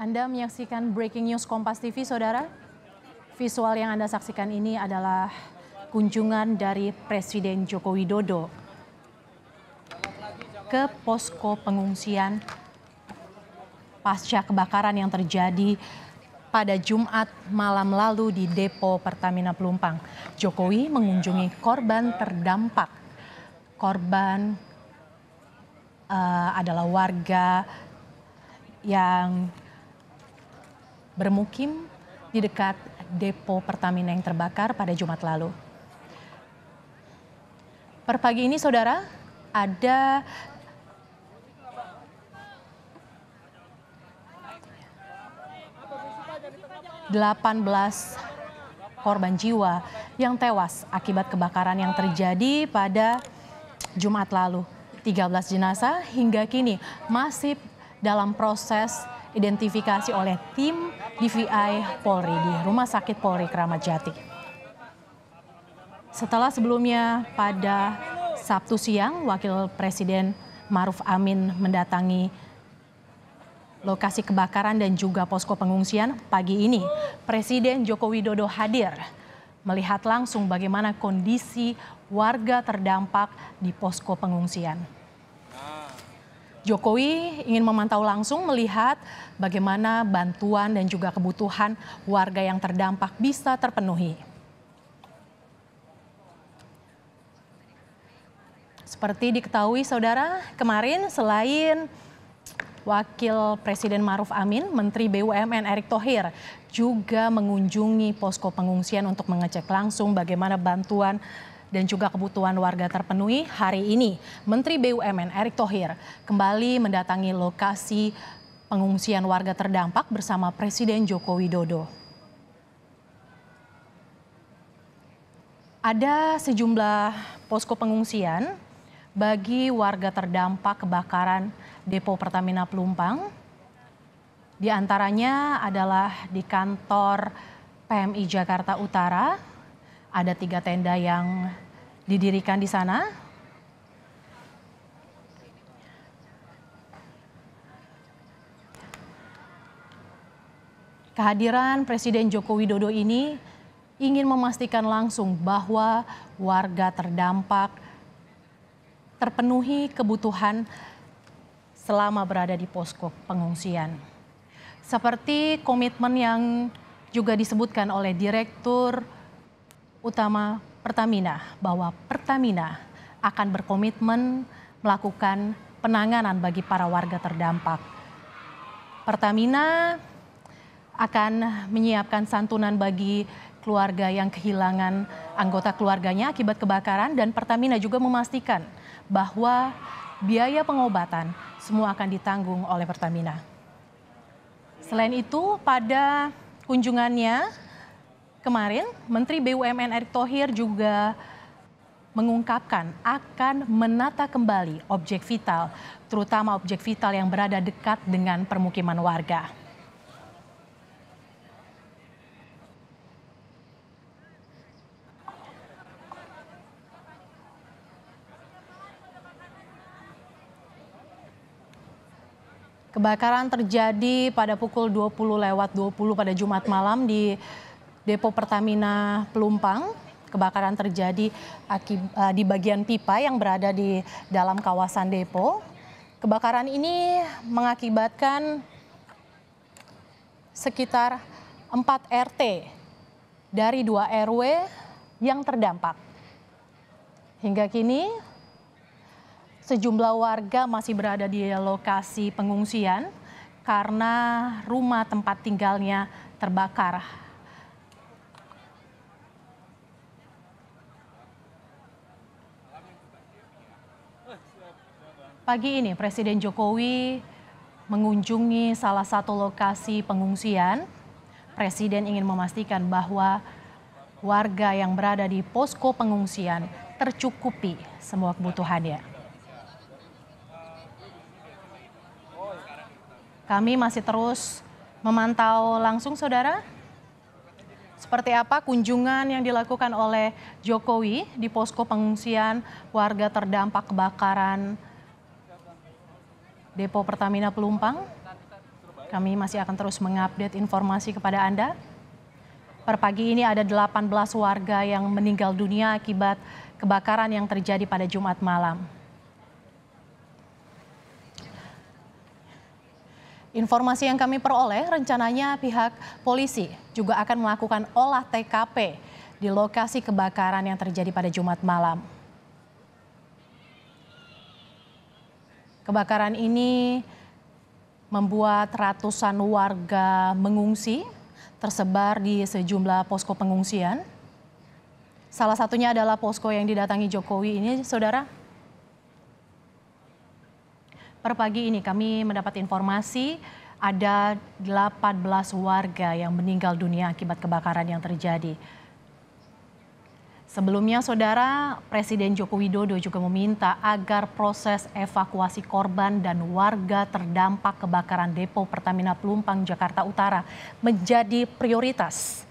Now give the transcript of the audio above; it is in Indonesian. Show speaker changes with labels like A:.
A: Anda menyaksikan Breaking News Kompas TV, Saudara. Visual yang Anda saksikan ini adalah kunjungan dari Presiden Joko Widodo ke posko pengungsian pasca kebakaran yang terjadi pada Jumat malam lalu di depo Pertamina Pelumpang. Jokowi mengunjungi korban terdampak. Korban uh, adalah warga yang bermukim di dekat depo Pertamina yang terbakar pada Jumat lalu. Per pagi ini, saudara, ada 18 korban jiwa yang tewas akibat kebakaran yang terjadi pada Jumat lalu. 13 jenazah hingga kini masih dalam proses identifikasi oleh tim DVI Polri di Rumah Sakit Polri Kramat Jati. Setelah sebelumnya pada Sabtu siang, Wakil Presiden Maruf Amin mendatangi lokasi kebakaran dan juga posko pengungsian pagi ini. Presiden Joko Widodo hadir melihat langsung bagaimana kondisi warga terdampak di posko pengungsian. Jokowi ingin memantau langsung melihat bagaimana bantuan dan juga kebutuhan warga yang terdampak bisa terpenuhi. Seperti diketahui saudara, kemarin selain Wakil Presiden Maruf Amin, Menteri BUMN Erick Thohir juga mengunjungi posko pengungsian untuk mengecek langsung bagaimana bantuan dan juga kebutuhan warga terpenuhi, hari ini Menteri BUMN Erick Thohir kembali mendatangi lokasi pengungsian warga terdampak bersama Presiden Joko Widodo. Ada sejumlah posko pengungsian bagi warga terdampak kebakaran depo Pertamina Pelumpang. Di antaranya adalah di kantor PMI Jakarta Utara, ada tiga tenda yang didirikan di sana. Kehadiran Presiden Joko Widodo ini ingin memastikan langsung bahwa warga terdampak terpenuhi kebutuhan selama berada di posko pengungsian. Seperti komitmen yang juga disebutkan oleh Direktur Utama Pertamina bahwa Pertamina akan berkomitmen melakukan penanganan bagi para warga terdampak. Pertamina akan menyiapkan santunan bagi keluarga yang kehilangan anggota keluarganya akibat kebakaran dan Pertamina juga memastikan bahwa biaya pengobatan semua akan ditanggung oleh Pertamina. Selain itu, pada kunjungannya Kemarin, Menteri BUMN Erick Thohir juga mengungkapkan akan menata kembali objek vital, terutama objek vital yang berada dekat dengan permukiman warga. Kebakaran terjadi pada pukul 20 lewat 20 pada Jumat malam di depo Pertamina Pelumpang. Kebakaran terjadi eh, di bagian pipa yang berada di dalam kawasan depo. Kebakaran ini mengakibatkan sekitar 4 RT dari 2 RW yang terdampak. Hingga kini sejumlah warga masih berada di lokasi pengungsian karena rumah tempat tinggalnya terbakar Pagi ini Presiden Jokowi mengunjungi salah satu lokasi pengungsian. Presiden ingin memastikan bahwa warga yang berada di posko pengungsian tercukupi semua kebutuhannya. Kami masih terus memantau langsung saudara seperti apa kunjungan yang dilakukan oleh Jokowi di posko pengungsian warga terdampak kebakaran Depo Pertamina Pelumpang. Kami masih akan terus mengupdate informasi kepada Anda. Per pagi ini ada 18 warga yang meninggal dunia akibat kebakaran yang terjadi pada Jumat malam. Informasi yang kami peroleh, rencananya pihak polisi juga akan melakukan olah TKP di lokasi kebakaran yang terjadi pada Jumat malam. Kebakaran ini membuat ratusan warga mengungsi, tersebar di sejumlah posko pengungsian. Salah satunya adalah posko yang didatangi Jokowi ini, Saudara. Per pagi ini kami mendapat informasi ada 18 warga yang meninggal dunia akibat kebakaran yang terjadi. Sebelumnya, Saudara Presiden Joko Widodo juga meminta agar proses evakuasi korban dan warga terdampak kebakaran depo Pertamina Pelumpang Jakarta Utara menjadi prioritas.